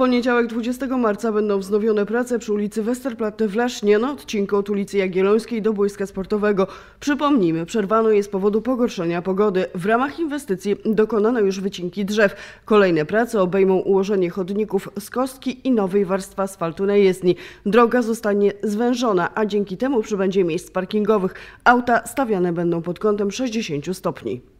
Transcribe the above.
poniedziałek 20 marca będą wznowione prace przy ulicy Westerplatte w Lesznie na odcinku od ulicy Jagiellońskiej do Boiska Sportowego. Przypomnijmy, przerwano je z powodu pogorszenia pogody. W ramach inwestycji dokonano już wycinki drzew. Kolejne prace obejmą ułożenie chodników z kostki i nowej warstwy asfaltu na jezdni. Droga zostanie zwężona, a dzięki temu przybędzie miejsc parkingowych. Auta stawiane będą pod kątem 60 stopni.